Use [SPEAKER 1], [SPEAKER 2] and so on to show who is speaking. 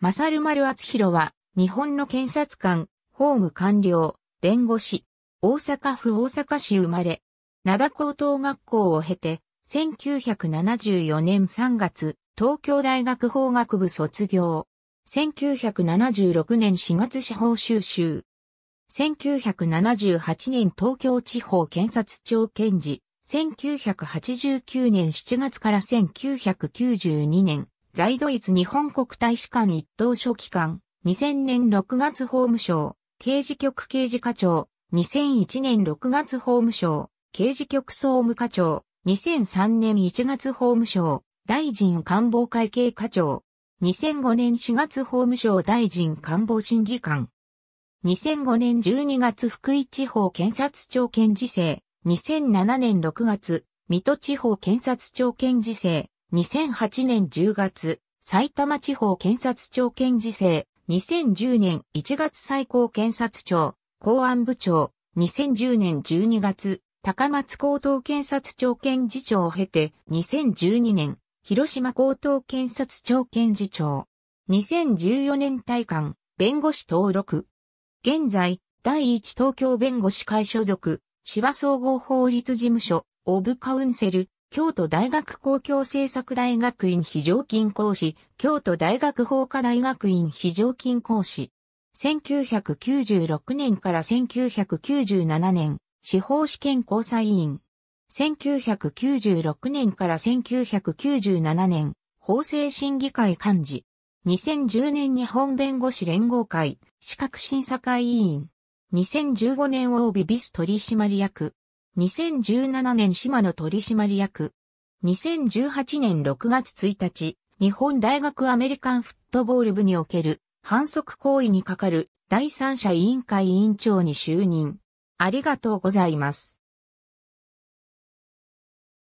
[SPEAKER 1] マサルマルアツヒロは、日本の検察官、法務官僚、弁護士、大阪府大阪市生まれ、灘高等学校を経て、1974年3月、東京大学法学部卒業。1976年4月司法修習。1978年東京地方検察庁検事。1989年7月から1992年在ドイツ日本国大使館一等書記官、2000年6月法務省、刑事局刑事課長、2001年6月法務省、刑事局総務課長、2003年1月法務省、大臣官房会計課長、2005年4月法務省大臣官房審議官、2005年12月福井地方検察庁検事制、2007年6月、水戸地方検察庁検事制、2008年10月、埼玉地方検察庁検事制、2010年1月最高検察庁、公安部長、2010年12月、高松高等検察庁検事長を経て、2012年、広島高等検察庁検事長。2014年大官、弁護士登録。現在、第一東京弁護士会所属、芝総合法律事務所、オブカウンセル、京都大学公共政策大学院非常勤講師、京都大学法科大学院非常勤講師。1996年から1997年、司法試験交際委員。1996年から1997年、法制審議会幹事。2010年日本弁護士連合会、資格審査会委員。2015年及びビス取締役。2017年島の取締役。2018年6月1日、日本大学アメリカンフットボール部における反則行為に係る第三者委員会委員長に就任。ありがとうございます。